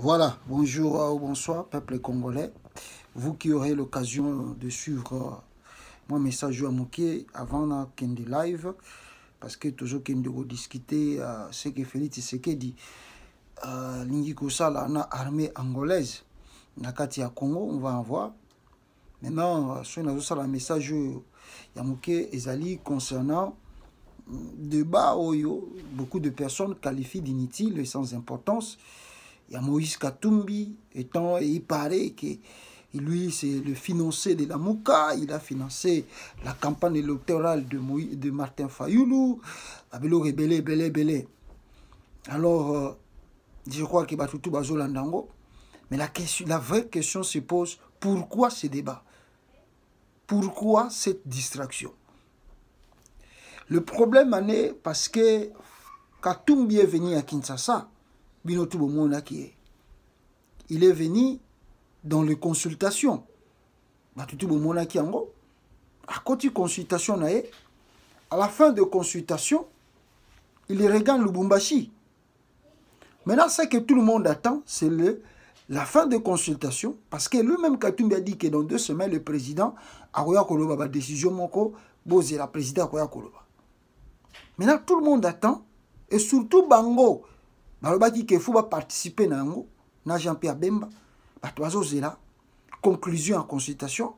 Voilà, bonjour ou bonsoir, peuple congolais. Vous qui aurez l'occasion de suivre euh, mon message à Moké avant la Kendi Live, parce que toujours qu'il de discuter euh, ce que Félix Tshisekedi euh, lingi kosala na armée angolaise na kati ya Congo, on va en voir. Maintenant, soki nazosala message oyo ya moke ezali concernant débat oyo beaucoup de personnes qualifient d'inutile et sans importance a Moïse Katumbi, étant, il paraît que lui, c'est le financier de la Mouka. Il a financé la campagne électorale de, Moïse, de Martin Fayoulou. Abelo Rebele, Bele, Bele. Alors, euh, je crois que Batoutou Bazolandango. Mais la, question, la vraie question se pose pourquoi ce débat Pourquoi cette distraction Le problème en est parce que Katumbi est venu à Kinshasa. il est venu dans les consultations Il est venu dans les consultations. à à la fin de consultation il regarde Bumbashi. maintenant ce que tout le monde attend c'est la fin de consultation parce que lui-même Katumbi a dit que dans deux semaines le président a koloba bah, la décision de la président maintenant tout le monde attend et surtout bango balobaki ke fo baparticipe na yango na jean pierre bemba bato bazozela conclusion ya consultation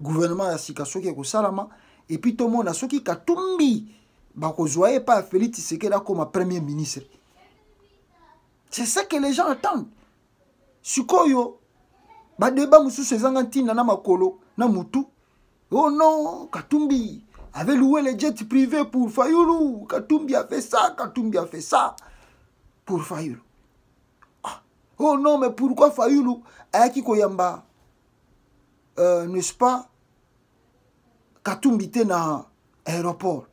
gouvernement ya sika soki ekosalama epuis tomona soki katumbi bakozwa ye epai ya félix tisekedi akoma premier ministre c'est ça que les gens attendent sikoyo badeba mosusu ezanga ntina na makolo na motu oh non katumbi avait loué les jets privés pour fayulu katumbi a fait ça katumbi a fait ça pour Fayulu. Ah. Oh non, mais pourquoi Fayulu Aki Koyamba, euh, n'est-ce pas, Katumbi na aéroport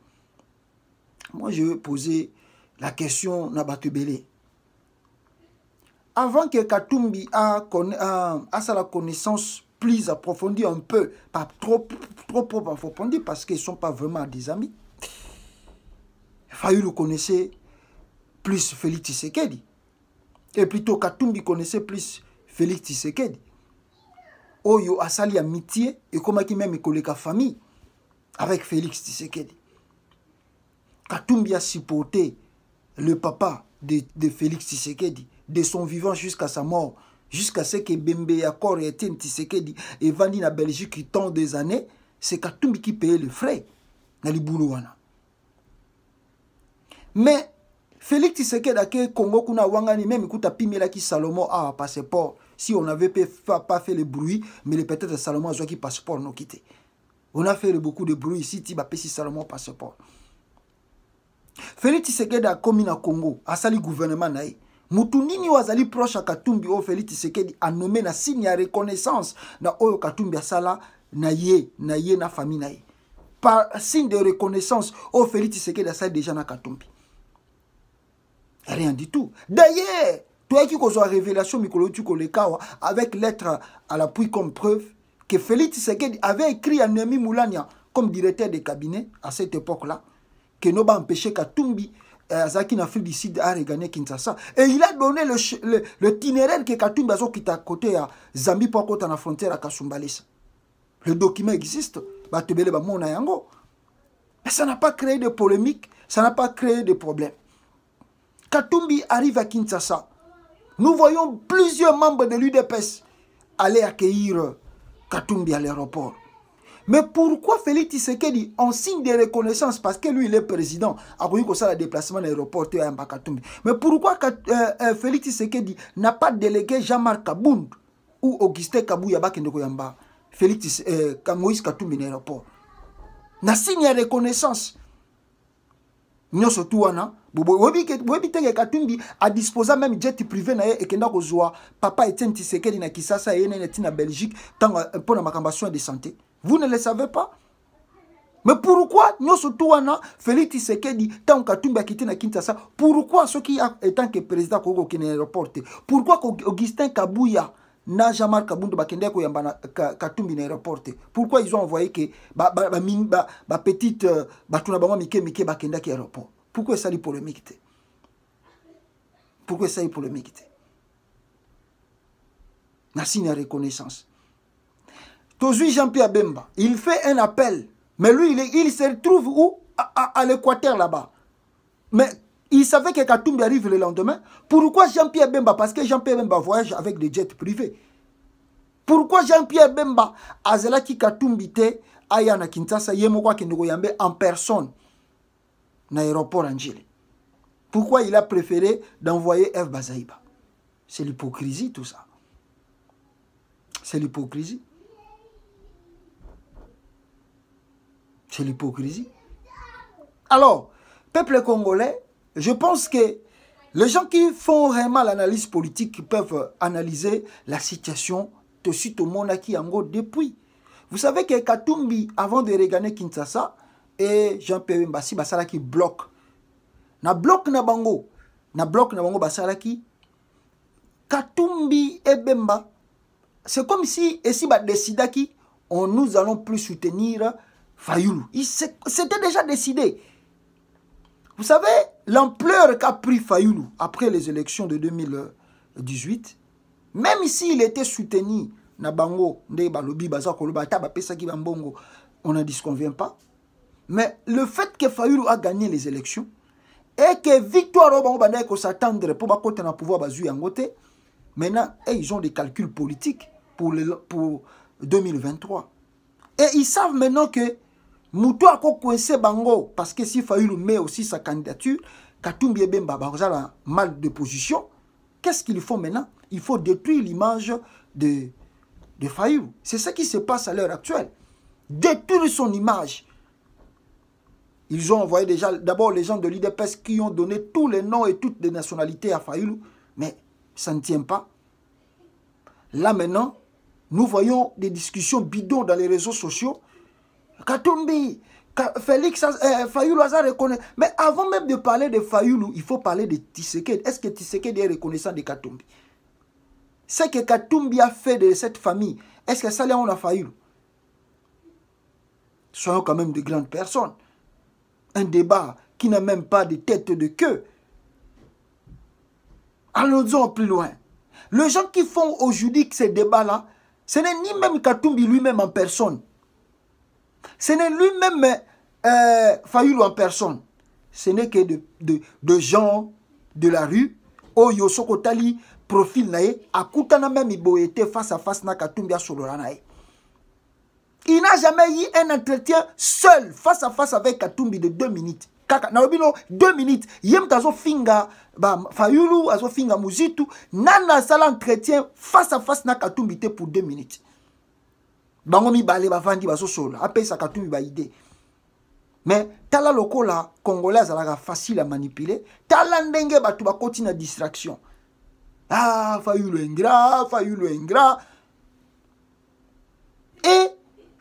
Moi, je vais poser la question na Batubele. Avant que Katumbi a, sa connaissance plus approfondie un peu, pas trop, trop, parce qu'ils ne sont pas vraiment des amis, Fayulu connaissait plus Félix Tshisekedi. Et plutôt Katumbi connaissait plus Félix Tshisekedi. Oyo asali amitié et comme qui même koleka famille avec Félix Tshisekedi. Katumbi a supporté le papa de, de Félix Tshisekedi de son vivant jusqu'à sa mort, jusqu'à ce que Bembe Yakor et Etienne Tshisekedi et Vandi en Belgique tant des années, c'est Katumbi qui payait le frais dans les Mais félix tisekedi ake congo kuna awangani meme kuta apimielaki salomo awa ah, passeport si on avait pas fait le bruit mais le peut-être salomo azwaki passeport noki te on a fait le beaucoup de bruit ici ti bapesi salomo passeport félix tisekedi akómi na congo asali gouvernement na ye mutu nini oyo azali proche ya katumbi oyo oh, félix tisekedi anome na signe ya reconnaissance na oyo katumbi asala na ye na ye na famille na ye par signe de reconnaissance oyo oh, félix tisekedi asali déjà na katumbi Rien du tout. D'ailleurs, toi qui la révélation, une révélation hein, avec lettre à l'appui comme preuve, que Félix Tshisekedi avait écrit à Némi Moulania comme directeur de cabinet à cette époque-là, que nous avons empêché Katumbi à na afrique du sud regagner kinshasa et il a donné le, le, le Katumbi a katumbi à côté à zambie pour à la frontière à kasumbalesa le document existe mais ça n'a pas créé de polémique ça n'a pas créé de problème Katumbi arrive à Kinshasa. Nous voyons plusieurs membres de l'UDPS aller accueillir Katumbi à l'aéroport. Mais pourquoi Félix Tshisekedi en signe de reconnaissance parce que lui il est président que ça le déplacement à l'aéroport à Katumbi. Mais pourquoi euh, euh, Félix Tshisekedi n'a pas délégué Jean-Marc Kabound ou Augustin Kabouya Félix euh, Moïse Katumbi à l'aéroport. Na signe de reconnaissance nyonso tu wana boyebi teke katumbi même jet privé na ye ekenda joie. papa etienne tisekedi na kisasa et nene ti na belgique ntango euh, mpona makambo ya soin de santé vous ne le savez pas mais pourquoi nyonso tu wana félix tisekedi que katumbi a quitté na kinshasa pourquoi soki étant que président qui na aéroport reporte. pourquoi augustin kabuya na jean-marc kabundo bakendaki koyamba na katumbi na aéroport te pourquoi ils ont envoyé ke bapetite bato na bango mike mike bakendaki aéroport pourquoi esali polémique te pourquoi esali polémique te na signe ya reconnaissance tozwi jean pierre bemba il fait un appel mais lui il, il se retrouve où à, à, à l'équateur là-bas mais Il savait que Katumbi arrive le lendemain. Pourquoi Jean-Pierre Bemba Parce que Jean-Pierre Bemba voyage avec des jets privés. Pourquoi Jean-Pierre Bemba qui Katumbi te Ayana Kintasa, Yemokwa Kendogoyambe en personne l'aéroport Pourquoi il a préféré d'envoyer F. Bazaïba C'est l'hypocrisie tout ça. C'est l'hypocrisie. C'est l'hypocrisie. Alors, peuple congolais, je pense que les gens qui font vraiment l'analyse politique qui peuvent analyser la situation de suite au monde qui depuis. Vous savez que Katumbi, avant de regagner Kinshasa, et Jean-Pierre Mbassi, qui bloque. Na bloque na bango. Na bloque na bango Katumbi et Bemba. C'est comme si, et si décida qui, on nous allons plus soutenir Fayoulou. C'était déjà décidé. Vous savez, l'ampleur qu'a pris Fayoulou après les élections de 2018, même s'il était soutenu, Nabango, on ne disconvient pas. Mais le fait que Fayoulou a gagné les élections et que victoire au Bango qu'on s'attendre pour pouvoir na pouvoir basu Yangote, maintenant, eh, ils ont des calculs politiques pour, pour 2023. Et ils savent maintenant que a coincé bango parce que si Fayulu met aussi sa candidature Katumbi Ebemba mal de position qu'est-ce qu'il faut maintenant il faut détruire l'image de de c'est ce qui se passe à l'heure actuelle détruire son image ils ont envoyé déjà d'abord les gens de l'IDPS qui ont donné tous les noms et toutes les nationalités à Fayoulou, mais ça ne tient pas. Là maintenant, nous voyons des discussions bidons dans les réseaux sociaux Katumbi, Félix euh, Fayoulou a Mais avant même de parler de Fayoulou, il faut parler de Tiseké Est-ce que Tisseké est reconnaissant de Katumbi Ce que Katumbi a fait de cette famille, est-ce que ça on a Fayoulou Soyons quand même de grandes personnes. Un débat qui n'a même pas de tête de queue. Allons-en plus loin. Les gens qui font aujourd'hui ce débat là ce n'est ni même Katumbi lui-même en personne. Ce n'est lui-même euh, Fayoulou en personne. Ce n'est que de, de, de, gens de la rue. Oyo oh, Sokotali, profil nae, akutana même iboete face à face na Katumbia Solora nae. Il n'a jamais eu un entretien seul, face à face avec Katumbi de deux minutes. kaka nalobi no deux minutes ye moto azofinga bafayulu azofinga muzitu nani asala entretien face à face na katumbi te pour deux minutes bango mibale bavandi bazosola apesaka tumi mais Mais, tala lokola congolais azalaka facile à manipuler tala ndenge bato bakoti na distraction ah fayulu ingra le engra et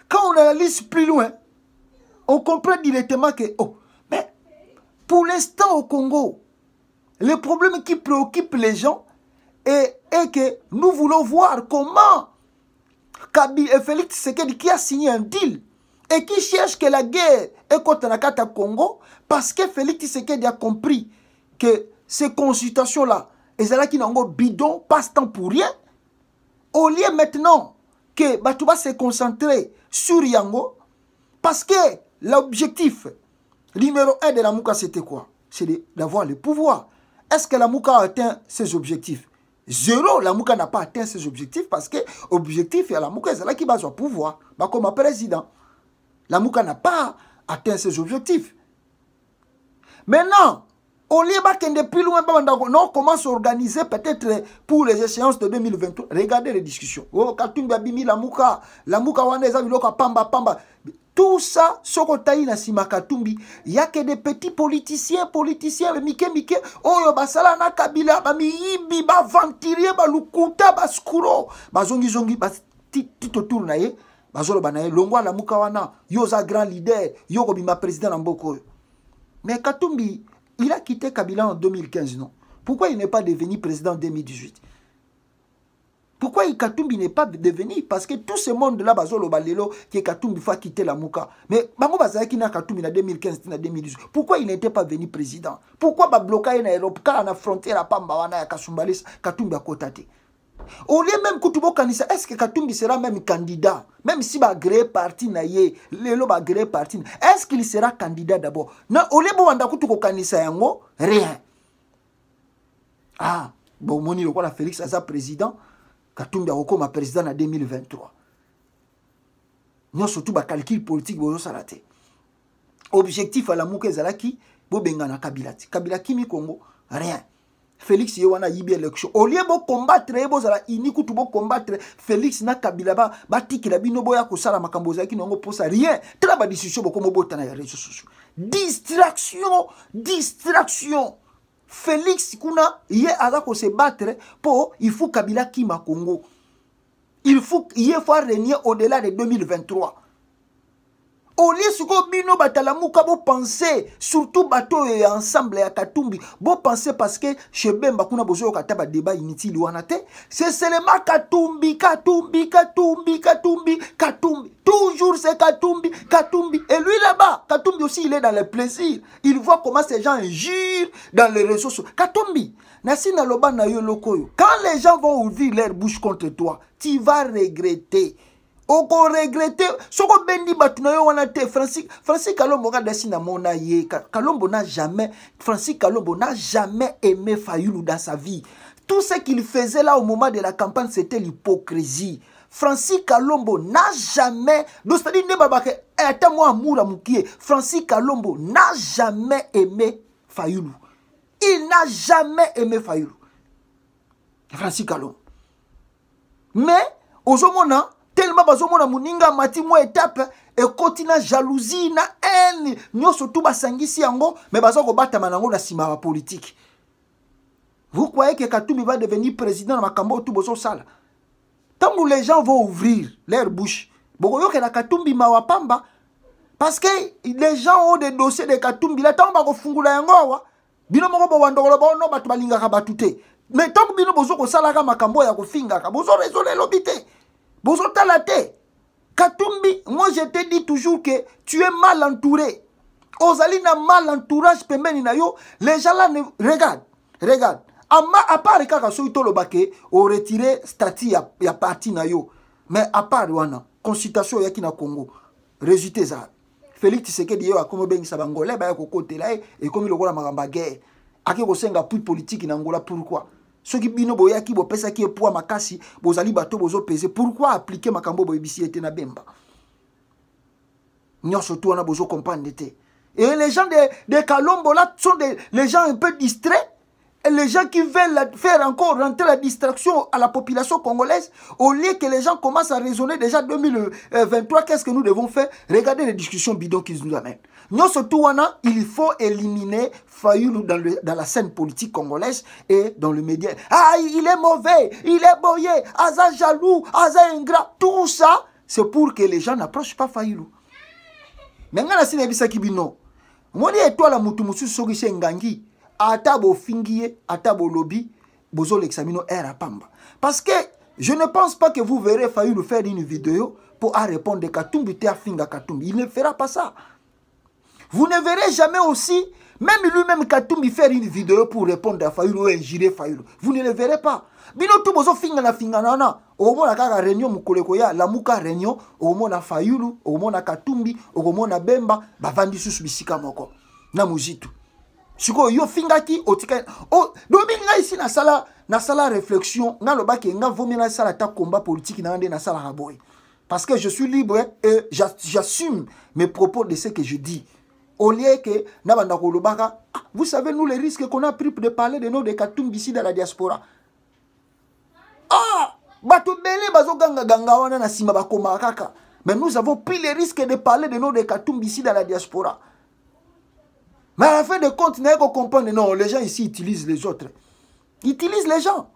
quand on analyse plus loin on comprend directement que oh mais pour l'instant au Congo le problème qui préoccupe les gens est, est que nous voulons voir comment Kabi et Félix Tisekedi qui a signé un deal et qui cherche que la guerre est contre la carte Congo parce que Félix Tshisekedi a compris que ces consultations-là, elles là qui n'ont bidon, passe-temps pour rien. Au lieu maintenant que Batouba se concentrer sur Yango, parce que l'objectif numéro un de la Mouka, c'était quoi C'est d'avoir le pouvoir. Est-ce que la Mouka a atteint ses objectifs zéro la mouka n'a pas atteint ses objectifs parce que l'objectif et la mouka c'est là qui va au pouvoir bah, comme président la mouka n'a pas atteint ses objectifs maintenant au lieu de plus loin bah, bah, non comment s'organiser peut-être pour les échéances de 2023 regardez les discussions oh la mouka la mouka pamba pamba tout ça soko Simakatumbi il y a que des petits politiciens politiciens mike mike oyo oh, basala na kabila bamiyibi baventurier balukuta baskuro basongi tout autour, na ye nae na ye longo alamuka Moukawana, yo za grand leader yo ma président en Boko. mais katumbi il a quitté kabila en 2015 non pourquoi il n'est pas devenu président en 2018 pourquoi Ikatumbi n'est pas devenu Parce que tout ce monde-là, Bazolo Balelo, qui est Katumbi, il faut quitter la Mouka. Mais Bango Bazaki na Katumbi en 2015, en 2018. Pourquoi il n'était pas venu président Pourquoi il est en Europe Car la frontière à Pambawana, à Kasumbalis, Katumbi a et Au lieu même Kutubo Kanisa, est-ce que Katumbi sera même candidat Même si Bagré parti naye, Lelo Bagré parti, est-ce qu'il sera candidat d'abord Non, au lieu de Kutubo Kanisa yango, rien. Ah, bon, moni, le quoi la Félix ça président katumbi akokóma président na 2023 nyonso tu bacalcule politique bozosala te objectif alamuka ezalaki bobengana kabila ti kabila kimi congo rien félix ye wana ayibi élection au lieu bocombattre ye bozala uni kutu bocombattre félix na kabila batikela ba bino boya kosala makambo ozalaki na yango mposa rien tala badiscussion bokoma obotana ya réseau sociaux distraction distraction félix kuna ye aza kosebattre mpo il faut kabila kima congo il faut ye fo arenier au delà de 2023 olie sikoyo bino batalamuka bopense surtout bato oyo ya ensemble ya katumbi bopense parceke shebemba kuna bozoyoka ta badeba inutile wana te se seulement katumbi katumbi katumbi katumbi katumbi toujours c'est katumbi katumbi et lui là-bas katumbi aussi il est dans le plaisir il voit comment ces gens injurent dans les réseaux sociaux katumbi nasi naloba na yo eloko oyo quand les gens vont ouvrir leur bouche contre toi tu vas regretter On peut Soko François na wana te francis francis kalombo na jamais francis kalombo na jamais aimé fayulu dans sa vie tout ce qu'il faisait là au moment de la campagne c'était l'hypocrisie francis kalombo na jamais donc cest eh, francis kalombo na jamais aimé fayulu il n'a jamais aimé fayulu francis kalombo mais non. tellement bazomona moninga amati mwa étape ekoti na jalousie na haine nyonso tu basangisi yango me baza kobatama nango na nsima ya bapolitike vous croyez que katumbi va devenir président na makambo oyo tu bozosala ntango les gens vont ouvrir leur bouche bokoyokela katumbi mawa pamba parce que les gens ont des dossiers de katumbi la ntango bakofungula yango awa bino moko bowandokolo baono bato balingaka bato te me ntango bino bozokosalaka makambo oyo ya kofingaka bozorezola elobi te bozotala te katumbi moi je te dis toujours que tu es mal entouré ozali na mal entourage pembeni na yo les gens là ne regarde regarde ama apart kaka soki toloba ke oretire statu ya, ya parti na yo mais apart wana consultation eyaki na congo résultat ezala félix tisekedi ye akomi obengisa bangola baya kokotela ye ekomi lokola makambo ya guerre akei kosenga pui politike na ngola pourquoi qui bino ont makasi bozali bato pourquoi Pourquoi appliquer makambo bo na bemba et les gens de, de sont des, les gens un peu distraits Et les gens qui veulent faire encore rentrer la distraction à la population congolaise, au lieu que les gens commencent à raisonner déjà 2023, euh, qu'est-ce que nous devons faire Regardez les discussions bidons qu'ils nous amènent surtout Touana, il faut éliminer Fayoulou dans, le, dans la scène politique congolaise et dans le média. Ah, il est mauvais, il est boyé, Aza jaloux, Aza ingrat. Tout ça, c'est pour que les gens n'approchent pas Fayoulou. Mais quand la sina moi kibino. Moni étoile mutu musu soki shengangi. Ata Fingie, fingie ata lobby, bozo l'examino era pamba. Parce que je ne pense pas que vous verrez Fayoulou faire une vidéo pour à répondre Katumbi Terfinga Katumbi. Il ne fera pas ça. Vous ne verrez jamais aussi, même lui-même Katumbi faire une vidéo pour répondre à Fayoulou ou injurer Fayoulou. Vous ne le verrez pas. Bino tout bozo na. Au Omo na kaka réunion mukolekoya, la muka réunion, omo na Fayoulou, omo na Katumbi, omo na Bemba, bavandi sous bisika moko. Na muzitu. sikoyo yo ofingaki otika dobi na sala na sala réflexion ke nga vomi sala ta combat politique la na sala haboy. parce que je suis libre et j'assume mes propos de ce que je dis au lieu que, vous savez, nous, les risques qu'on a pris de parler de nos de Katumbi ici dans la diaspora. Ah! ganga wana na bakoma kaka. Mais nous avons pris le risque de parler de nos de Katumbi ici dans la diaspora. Mais à la fin de compte, n'est qu'on Non, les gens ici utilisent les autres. utilisent les gens.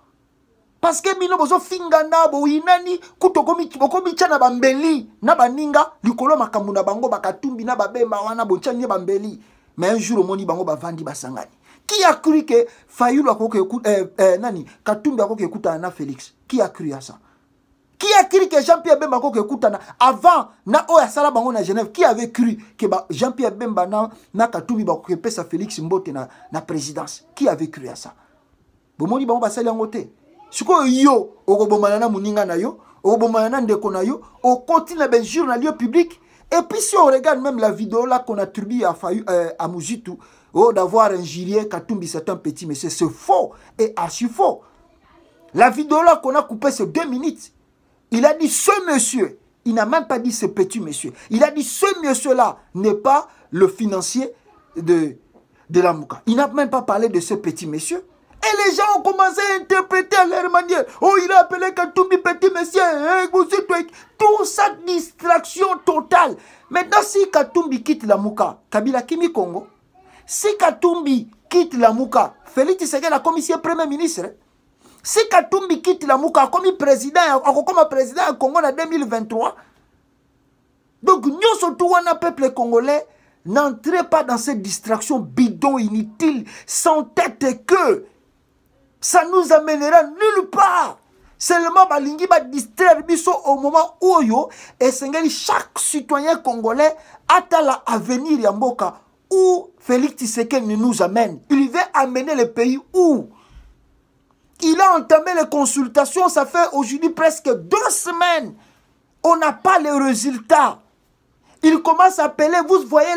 parceke bino bozofingana boyinani kutu bokomi tya na bambeli na baninga likolo ya makambo na bango bakatumbi na babemba wana botyani ye bambeli ma un jour omoni bango bavandi basangani qui a cru ke fayulu akoki eh, eh, nani katumbi akoki ekutana na félix qui a cru ya ça qui a cru que jean pierre bemba akoki ekutana avant na oyo asala bango na genève qui avait cru ke ba jean pierre bemba na, na katumbi bakoki epesa félix mbote na, na présidence qui avait cru ya ça bomoni bango basali yango te sikoyo yo okobomana na moninga na yo okobomana na ndeko na yo okoti na benjure na lieu public et puis si on regarde même la vidéo là qu'on a attribue à, Fayu, euh, à Moujitu oh, d'avoir un injurié Katumbi c'est un petit monsieur c'est faux et archi faux la vidéo là qu'on a coupée c'est deux minutes il a dit ce monsieur il n'a même pas dit ce petit monsieur il a dit ce monsieur là n'est pas le financier de, de la Mouka il n'a même pas parlé de ce petit monsieur et les gens ont commencé à interpréter à leur manière. Oh, il a appelé Katumbi petit monsieur. Hein, tout ça, distraction totale. Maintenant, si Katumbi quitte la Mouka, Kabila Kimi Congo, si Katumbi quitte la Mouka, Félix qu'elle a commis premier ministre. Hein. Si Katumbi quitte la Mouka, comme président, comme président au Congo en 2023, donc nous surtout un peuple congolais, n'entrez pas dans cette distraction bidon inutile, sans tête et queue ça nous amènera nulle part. Seulement, balingi va distraire au moment où chaque citoyen congolais attend l'avenir où Félix Tisséken nous amène. Il veut amener le pays où il a entamé les consultations, ça fait aujourd'hui presque deux semaines. On n'a pas les résultats. Il commence à appeler, vous voyez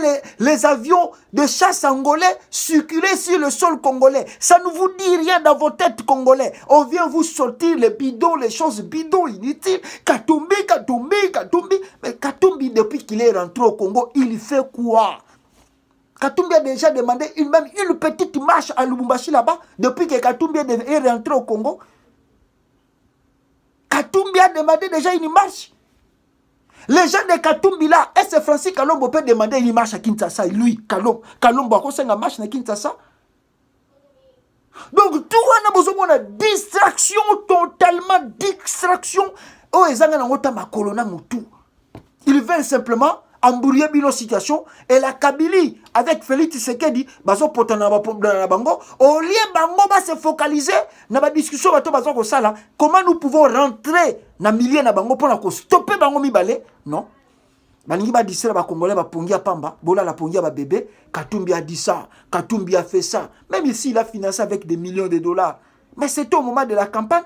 les, avions de chasse angolais circuler sur le sol congolais. Ça ne vous dit rien dans vos têtes congolais. On vient vous sortir les bidons, les choses bidons, inutiles. Katumbi, Katumbi, Katumbi. Mais Katumbi, depuis qu'il est rentré au Congo, il fait quoi Katumbi a déjà demandé une, même une petite marche à Lubumbashi là-bas, depuis que Katumbi est rentré au Congo. Katumbi a demandé déjà une marche. Les gens de Katumbila, est-ce Francis Kalombo peut demander il marche à Kinshasa Lui, Kalombo, Kalombo, a marche à Kinshasa Donc, tout monde a besoin distraction, totalement distraction. Oh, ils ont un mon Ils veulent simplement Ambourie bino situation et la Kabylie avec Félix Tshisekedi bazo potana ba problème bango au lieu bango se focaliser Dans la discussion bato bazo comment nous pouvons rentrer na milieu na bango pour la stopper bango mibale non balingi ba bakongolais ba Pongia pamba bolala Pongia ba bébé katumbi a dit ça katumbi a fait ça même ici il a financé avec des millions de dollars mais c'était au moment de la campagne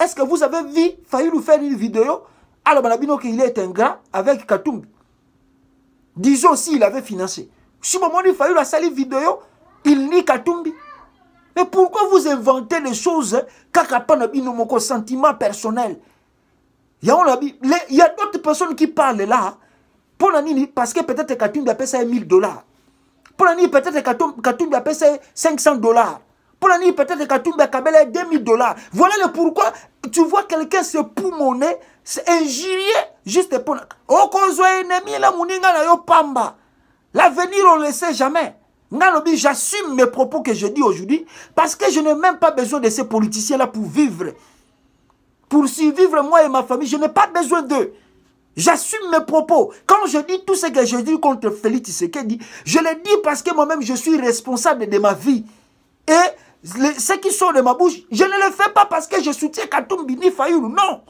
est-ce que vous avez vu failli nous faire une vidéo alors banabino qu'il est grand. avec katumbi Disons aussi, il avait financé. Si moment il fallait la vidéo, il de Katumbi. Mais pourquoi vous inventez des choses hein, mon sentiment personnel Il y a d'autres personnes qui parlent là. Hein. Pour parce que peut-être Katumbi a payé 1000 dollars. Pour peut-être Katumbi a payé 500 dollars. Pour la peut-être que Kabela 2000 dollars. Voilà le pourquoi tu vois quelqu'un se poumonner, s'injurier, juste pour. Oh, ennemi, na L'avenir, on ne le sait jamais. J'assume mes propos que je dis aujourd'hui parce que je n'ai même pas besoin de ces politiciens-là pour vivre. Pour survivre, moi et ma famille, je n'ai pas besoin d'eux. J'assume mes propos. Quand je dis tout ce que je dis contre Félix Tisséke, je le dis parce que moi-même, je suis responsable de ma vie. Et ce qui sort de ma bouche, je ne le fais pas parce que je soutiens Katumbi ni Non.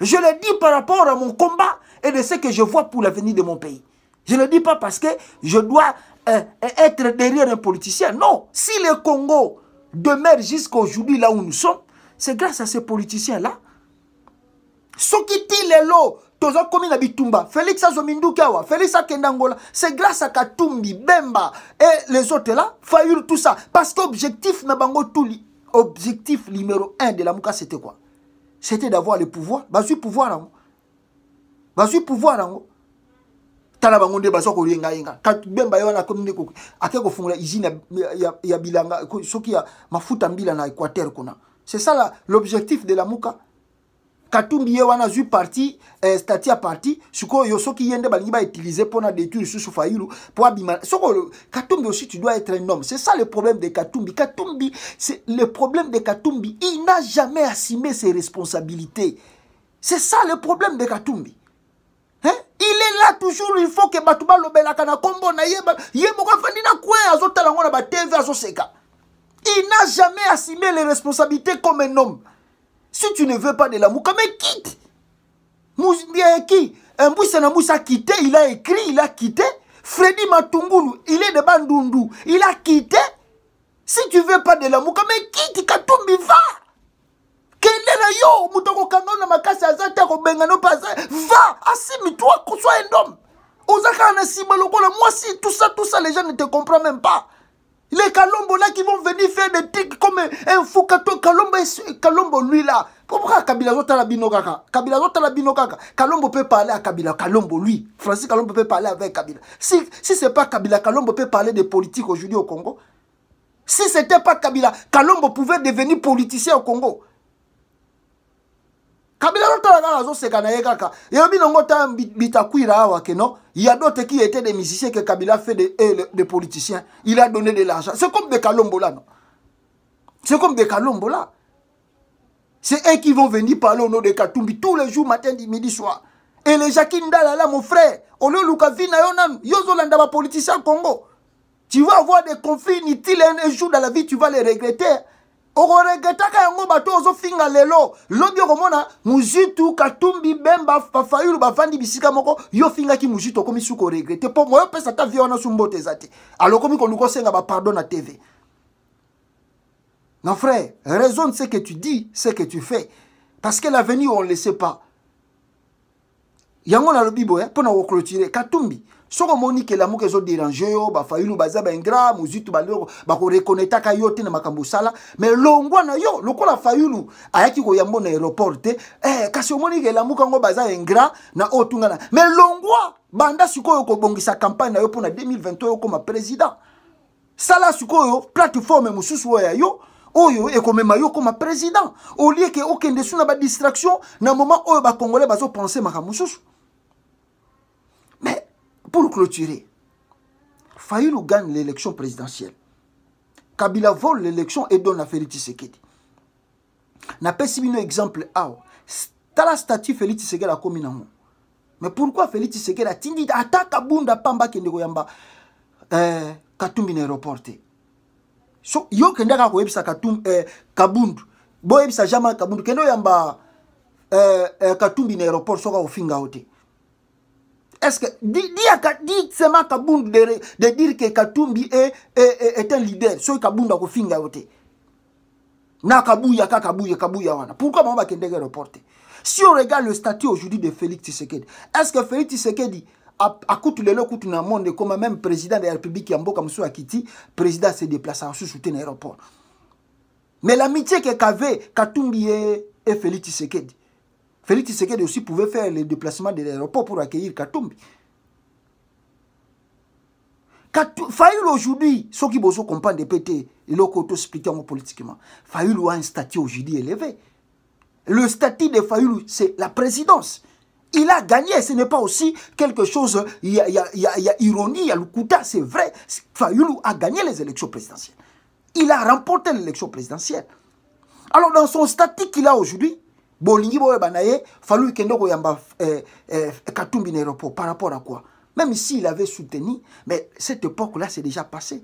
Je le dis par rapport à mon combat et de ce que je vois pour l'avenir de mon pays. Je ne le dis pas parce que je dois euh, euh, être derrière un politicien. Non. Si le Congo demeure jusqu'à aujourd'hui là où nous sommes, c'est grâce à ces politiciens-là. Ce qui les lots tozakomi na bitumba félix azomi nduki awa félix akende angola c'est grâce à katumbi bemba et les autres là fayul tout ça parce que objectif na bango tuli objectif numéro 1 de la mouka c'était quoi c'était d'avoir le pouvoir bazwi pouvoir nango bazwi pouvoir nango tala bango nde baza koyengayenga bemba ye wana akomi nde ake kofungola usine ya bilanga soki ya mafuta mbila na équateur kuna c'est ça l'objectif de la mouka katumbi ye wana parti statia eh, stati a parti sikoyo soki ye utilisé balingi pona détruire lisusu fayulu katumbi aussi tu dois être un homme c'est ça le problème de katumbi katumbi c'est le problème de katumbi il n'a jamais assumé ses responsabilités c'est ça le problème de katumbi Hein? il est là toujours il faut que bato balobelaka na kombo na ye ye moko na ba seka. il n'a jamais assumé les responsabilités comme un homme si tu ne veux pas de l'amour, mouka, quitte. quitte. Qui Un Moussa a quitté, il a écrit, il a quitté. Freddy Matungulu, il est de Bandundu, il a quitté. Si tu veux pas de l'amour, mouka, quitte, Katumbi va. Kenela yo moutoko akokanga na makasi va asimi toi kozwa endome oza kaka Moi si, tout ça, tout ça, les gens ne te comprennent même pas les Kalombo là qui vont venir faire des tics comme un Foukato, Kalombo, lui là. Pourquoi Kabila Zota la binokaka Kabila Zota la binokaka Kalombo peut parler à Kabila, Kalombo lui. Francis Kalombo peut parler avec Kabila. Si, si n'est pas Kabila, Kalombo peut parler de politique aujourd'hui au Congo. Si ce n'était pas Kabila, Kalombo pouvait devenir politicien au Congo kabila il y a d'autres qui étaient des musiciens que Kabila fait des, eh, politiciens. Il a donné de l'argent. C'est comme Bekalombola, non C'est comme Bekalombola. C'est eux qui vont venir parler au nom de Katumbi tous les jours, matin, midi, soir. Et les Jakindala, là, mon frère, au lieu Lukavina, Yonan, Yozolanda, politicien Congo. Tu vas avoir des conflits inutiles un jour dans la vie, tu vas les regretter. okoregretaka yango bato ozofinga lelo lobi okomona muzitu katumbi bemba bafayulu bavandi bisika moko yo ofingaki muzitu okomi suki oregrete mpo moyo opesa ata vie wana sumbote eza te alo okomi koluka osenga bapardon na tv non frère raisonne ce que tu dis ce que tu fais parce que l'avenir on le sait pas yango nalobi boye mpona koclotire katumbi soki omoni ke lamuka ezoderange yo bafayilu baza baingra mozitu bakorekonetaka yo te na makambo osala me longwa na yo lokola fayilu ayaki koyambo na aéroport te eh, kasi omoni ke lamuka yango baza ingra na oyo tungana me longwa banda sikoyo kobongisa campagne na yo mpona 2020 okoma président sala sikoyo plateforme mosusu oyo ya yo oyo ekomema yo okoma président olie ke okende su na badistraction na moment oyo bakongolais bazopense makambo mosusu pour clôturer, Fayoulou gagne l'élection présidentielle. Kabila vole l'élection et donne N'a Félix Tshisekedi. napesi bino exemple awa ah, tala statue félix tshisekedi à nango mais pourquoi félix tshisekedi atindi ataka bunda pamba akende koyamba eh, katumbi na aéroport so yo kende kaka koyebisa katum, eh, kabundu boyebisa jama kabundu kende oyamba eh, eh, katumbi na aéroport soka kofinga yo Est-ce que dit, dit, dit seulement Kabund de, de dire que Katumbi est, est, est, est un leader, soy Kabunda kofinga yote. Na kabuya ka kabuya kabuya wana. Pourquoi maman bakendege reporter Si on regarde le statut aujourd'hui de Félix Tshisekedi, est-ce que Félix Tshisekedi akutu lelo kutu na monde comme même président de la République ya mboka mosusu akiti, président se déplace en sous-soutien l'aéroport. Mais l'amitié que qu'avait Katumbi et, et Félix Tshisekedi Félix Tshisekedi aussi pouvait faire les déplacements de l'aéroport pour accueillir Katumbi. Fayoul aujourd'hui, ceux qui besoin comprendre de pété, ils l'ont expliqué politiquement. Fayoul a un statut aujourd'hui élevé. Le statut de Fayoul, c'est la présidence. Il a gagné, ce n'est pas aussi quelque chose, il y a, ironie, il y a le c'est vrai. Fayoulou a gagné les élections présidentielles. Il a remporté l'élection présidentielle. Alors dans son statut qu'il a aujourd'hui, bolingi boyeba na ye fali okende koyamba eh, eh, katumbi na aéroport par rapport à quoi même s'il avait soutenu mais cette époque là c'est déjà passé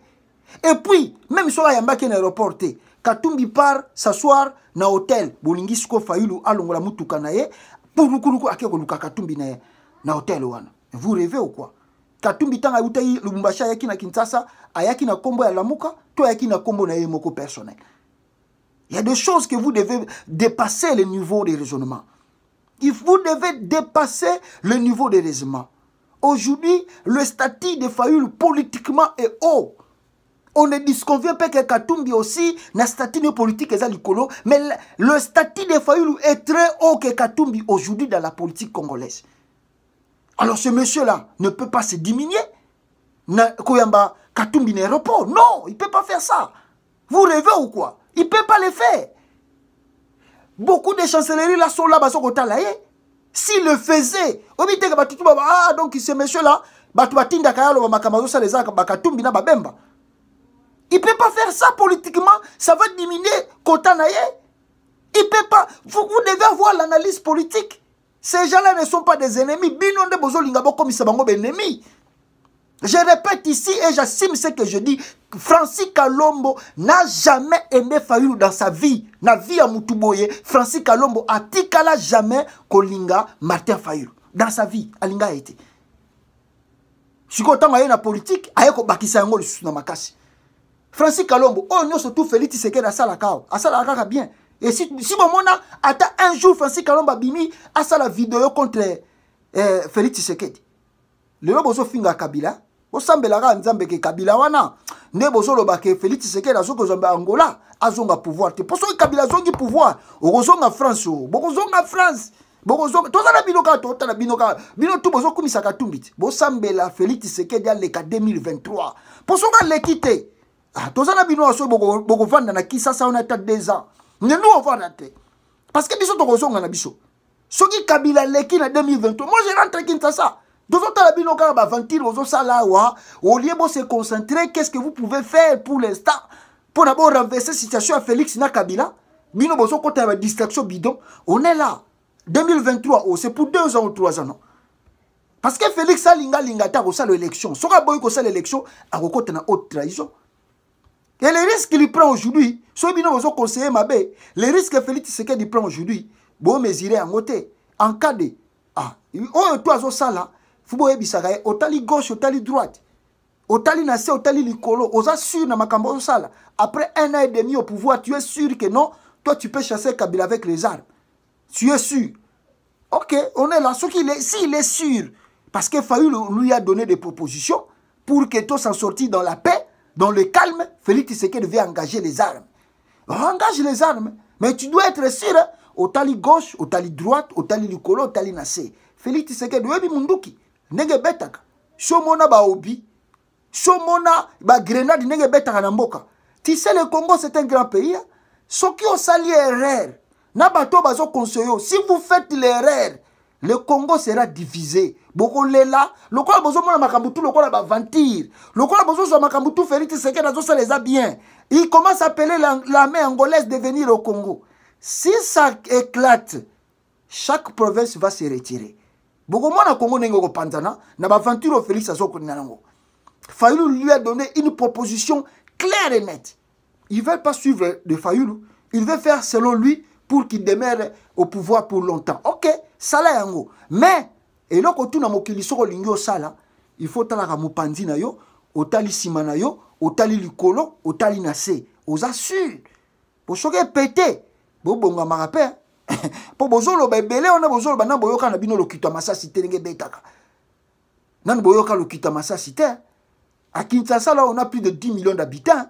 et puis même soki ayambaki na aéroport te katumbi part s'asseoir na hôtel bolingi siko fayulu alongola mutuka na ye pulukuluku ake koluka katumbi na ye na hôtel wana vous rêvez ou quoi katumbi ntango autaki lubumbashi ayaki na kinshasa ayaki na nkombo ya lamuka to ayaki na nkombo na ye moko personnel Il y a des choses que vous devez dépasser le niveau de raisonnement. Vous devez dépasser le niveau de raisonnement. Aujourd'hui, le statut de Fayoul politiquement est haut. On ne disconvient pas que Katumbi aussi n'a statut de politique mais le statut de Fayoul est très haut que Katumbi aujourd'hui dans la politique congolaise. Alors ce monsieur-là ne peut pas se diminuer. Koyamba, Katumbi n'est repos. Non, il ne peut pas faire ça. Vous rêvez ou quoi il ne peut pas le faire. Beaucoup de chancelleries là sont là, bas sont hein. S'il le faisait, bah, ah, bah, bah, Il ne là, peut pas faire ça politiquement, ça va diminuer kota na hein. Il peut pas. Vous, devez avoir l'analyse politique. Ces gens-là ne sont pas des ennemis. ennemis. Je répète ici et j'assume ce que je dis. Francis Kalombo n'a jamais aimé Fayulu dans sa vie. Na vie à Moutoubouye, Francis Kalombo a tikala jamais Kolinga Martin Fayulu. Dans sa vie, Alinga a été. sikoyo ntango aye na politike aye kobakisa yango lisusu na makasi francis kalombo oyo nyonso tu félix tisekedi asalaka awa asalaka kaka bien e si, si bomona ata un jour francis kalombo abimi asala video contre eh, félix tisekedi lelo bozofinga kabila bosambelaka nzambe ke kabila wana nde bozoloba ke félix tshisekedi azoki ozwa angola azonga pouvoir te mpo soki kabila azongi pouvoir okozonga france o bokozonga france bokozonga toza na bino kaka totala bino kaka bino tu bozokumisaka tumbi te bosambela félix tshisekedi aleka 2023 mpo soki aleki te ah, toza na bino asoki bokovanda na kisasa wana ata 2 ans ndendu ovanda te parce que biso tokozonga na biso soki kabila aleki na 2023 moi je rentre kinshasa tozotala bino kaka baventile bozosala awa olie bose concentrer qu'est ce que vous pouvez faire pour l'instant mpona borenverse situation ya félix na kabila bino bozokota ya badistraction bidon on est là 2023 o c'est pour deux ans ou trois ans non parce que félix alinga alinga te akosala élection soki aboyi kosala élection akokota na haute trahison et le risque qu'il prend aujourd'hui soki bino bozoconseille mabe le risque félix tisekedi prend aujourd'hui bomesure yango te en cas de ah oyo to azosala Fouboye boyebisaka au eh, otali gauche otali droite otali tali au otali likolo oza sur na makambo sala. après un an et demi au pouvoir tu es sûr que non toi tu peux chasser kabila avec les armes tu es sûr ok on est là s'il est sûr parce que Fayou lui a donné des propositions pour que toi s'en sorti dans la paix dans le calme félix tshisekedi devait engager les armes engage les armes mais tu dois être sûr au hein. tali gauche au tali droite otali likolo au tali Félix félix tshisekedi être munduki ndenge ebetaka obi. Shomona Ba grenade ndenge ebetaka na mboka sais, le congo c'est un grand pays hein. soki sali erreur na bato oyo bazoconseil yo si vous faites l'erreur le congo sera divisé bokolela lokola bozomona besoin de lokola baventure lokola bozozwa makambo tu félix tshisekedi les eza bien il commence à appeler l'armée angolaise de venir au congo si ça éclate chaque province va se retirer bokomona kongo ndenge okopanzana na baventure o félix azokondina yango fayulu lui a donné une proposition claire et nette ils veulent pas suivre de fayulu il veut faire selon lui pour qu'il demeure au pouvoir pour longtemps ok sala yango mais eloko tuna mokili soko olingi osala il faut otalaka mopanzi na yo otali nsima na yo otali likolo otali na se oza sur bosoki epete bobongamaka mpe mpo bozoloba ebele wana bozoloba nano boyoka na bino lokito ya masasi te ndenge ebetaka nano boyoka lokito ya masasi te à Kinshasa là on a plus de 10 millions d'habitants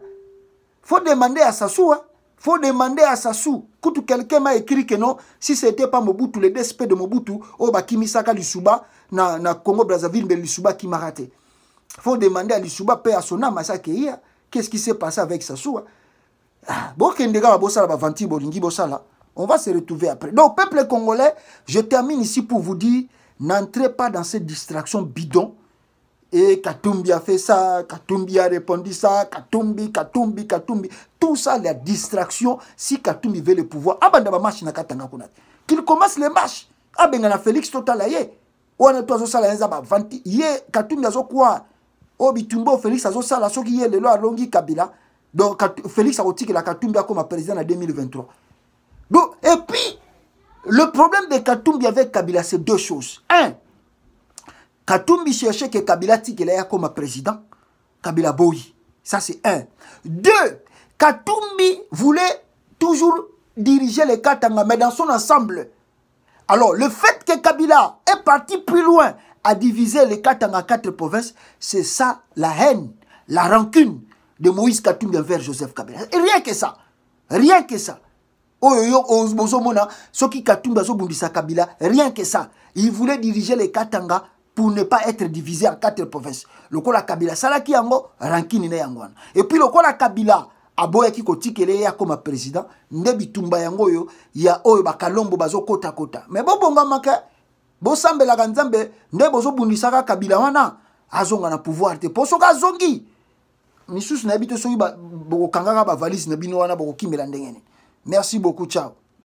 faut demander à Sassou hein? faut demander à Sassou quand quelqu'un m'a écrit que non si c'était pas Mobutu les DSP de Mobutu oh bah Kimisaka Lisuba na na Congo Brazzaville mais Lisuba qui m'a raté faut demander à Lisuba paix à son âme à qu'est-ce qui s'est passé avec Sassou hein? ah, bon qu'en dégâts bosala ba vanti bolingi bosala On va se retrouver après. Donc, peuple congolais, je termine ici pour vous dire, n'entrez pas dans cette distraction bidon. Et Katumbi a fait ça, Katumbi a répondu ça, Katumbi, Katumbi, Katumbi. Tout ça, la distraction, si Katumbi veut le pouvoir, ah, qu'il commence les marches. Ah ben, on a Félix Total aye. y a y il y a Ye, Katumbi y Obitumbo oh, Félix a qui ye loi longi Kabila. Donc, Félix a la Katumbi comme président en 2023 et puis, le problème de Katumbi avec Kabila, c'est deux choses. Un, Katumbi cherchait que Kabila là comme président, Kabila Boyi. Ça, c'est un. Deux, Katumbi voulait toujours diriger les Katanga, mais dans son ensemble. Alors, le fait que Kabila est parti plus loin à diviser les Katanga en quatre provinces, c'est ça la haine, la rancune de Moïse Katumbi envers Joseph Kabila. Et rien que ça. Rien que ça. oyo yo bozomona soki katumbi azobundisa kabila rien que ça il voulait diriger les katanga pour ne pas être divisé en quatre provinces lokola kabila asalaki yango rankini na yango wana epuis lokola kabila aboyaki kotikela ye akoma président nde bitumba yango oyo ya oyo bakalombo bazokotakota me bobongamake bosambelaka nzambe nde bozobundisaka kabila wana azonga na pouvoir te mpo soki azongi misusu nayebi te soki bokokangaka bavalise na bino wana bokokimela ndenge nini Merci beaucoup. Ciao.